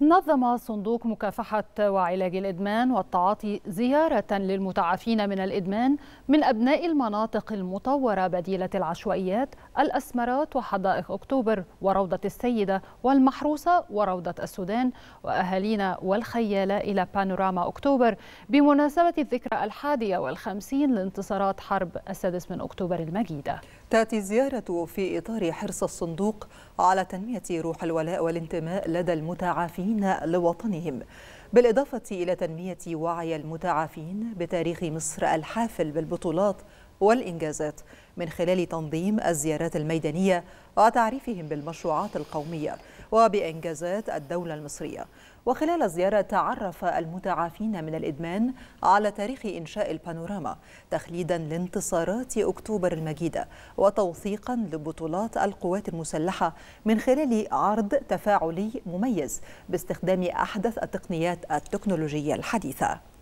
نظم صندوق مكافحة وعلاج الإدمان والتعاطي زيارة للمتعافين من الإدمان من أبناء المناطق المطورة بديلة العشوائيات الأسمرات وحدائق أكتوبر وروضة السيدة والمحروسة وروضة السودان وأهالينا والخيالة إلى بانوراما أكتوبر بمناسبة الذكرى الحادية والخمسين لانتصارات حرب السادس من أكتوبر المجيدة تأتي الزيارة في إطار حرص الصندوق على تنمية روح الولاء والانتماء لدى المتعافين الراجعين لوطنهم بالإضافة إلى تنمية وعي المتعافين بتاريخ مصر الحافل بالبطولات والإنجازات من خلال تنظيم الزيارات الميدانية وتعريفهم بالمشروعات القومية وبإنجازات الدولة المصرية وخلال الزيارة تعرف المتعافين من الإدمان على تاريخ إنشاء البانوراما تخليدا لانتصارات أكتوبر المجيدة وتوثيقا لبطولات القوات المسلحة من خلال عرض تفاعلي مميز باستخدام أحدث التقنيات التكنولوجية الحديثة